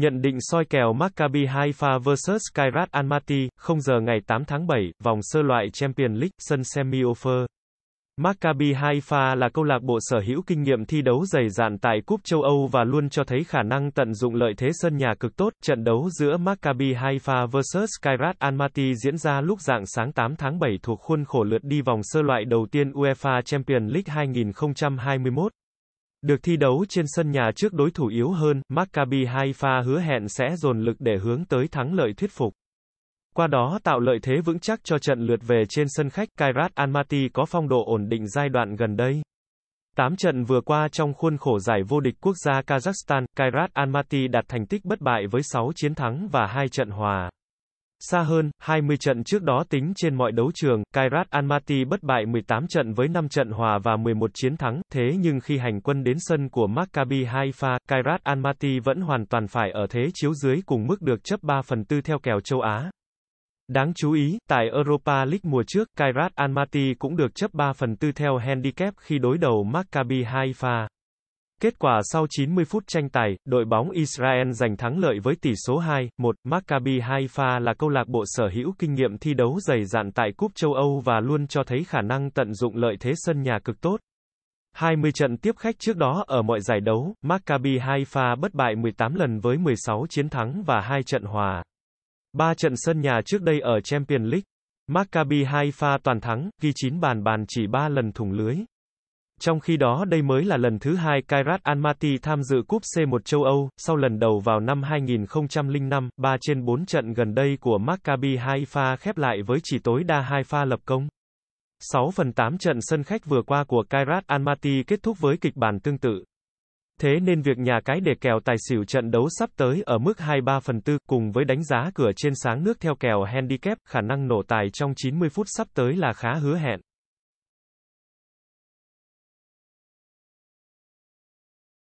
Nhận định soi kèo Maccabi Haifa vs Kairat Almaty, 0 giờ ngày 8 tháng 7, vòng sơ loại Champions League, sân semi offer. Maccabi Haifa là câu lạc bộ sở hữu kinh nghiệm thi đấu dày dạn tại Cúp châu Âu và luôn cho thấy khả năng tận dụng lợi thế sân nhà cực tốt. Trận đấu giữa Maccabi Haifa vs Kairat Almaty diễn ra lúc dạng sáng 8 tháng 7 thuộc khuôn khổ lượt đi vòng sơ loại đầu tiên UEFA Champions League 2021. Được thi đấu trên sân nhà trước đối thủ yếu hơn, Maccabi Haifa hứa hẹn sẽ dồn lực để hướng tới thắng lợi thuyết phục. Qua đó tạo lợi thế vững chắc cho trận lượt về trên sân khách Kairat Almaty có phong độ ổn định giai đoạn gần đây. Tám trận vừa qua trong khuôn khổ giải vô địch quốc gia Kazakhstan, Kairat Almaty đạt thành tích bất bại với 6 chiến thắng và 2 trận hòa. Xa hơn, 20 trận trước đó tính trên mọi đấu trường, Kairat Almaty bất bại 18 trận với 5 trận hòa và 11 chiến thắng, thế nhưng khi hành quân đến sân của Maccabi Haifa, Kairat Almaty vẫn hoàn toàn phải ở thế chiếu dưới cùng mức được chấp 3 phần 4 theo kèo châu Á. Đáng chú ý, tại Europa League mùa trước, Kairat Almaty cũng được chấp 3 phần 4 theo handicap khi đối đầu Maccabi Haifa. Kết quả sau 90 phút tranh tài, đội bóng Israel giành thắng lợi với tỷ số 2-1. Maccabi Haifa là câu lạc bộ sở hữu kinh nghiệm thi đấu dày dạn tại Cúp châu Âu và luôn cho thấy khả năng tận dụng lợi thế sân nhà cực tốt. 20 trận tiếp khách trước đó ở mọi giải đấu, Maccabi Haifa bất bại 18 lần với 16 chiến thắng và 2 trận hòa. 3 trận sân nhà trước đây ở Champions League, Maccabi Haifa toàn thắng, ghi 9 bàn bàn chỉ 3 lần thủng lưới. Trong khi đó đây mới là lần thứ hai Kairat Almaty tham dự cúp C1 châu Âu, sau lần đầu vào năm 2005, 3 trên 4 trận gần đây của Maccabi Haifa khép lại với chỉ tối đa 2 pha lập công. 6 phần 8 trận sân khách vừa qua của Kairat Almaty kết thúc với kịch bản tương tự. Thế nên việc nhà cái để kèo tài xỉu trận đấu sắp tới ở mức 23 phần 4 cùng với đánh giá cửa trên sáng nước theo kèo handicap, khả năng nổ tài trong 90 phút sắp tới là khá hứa hẹn.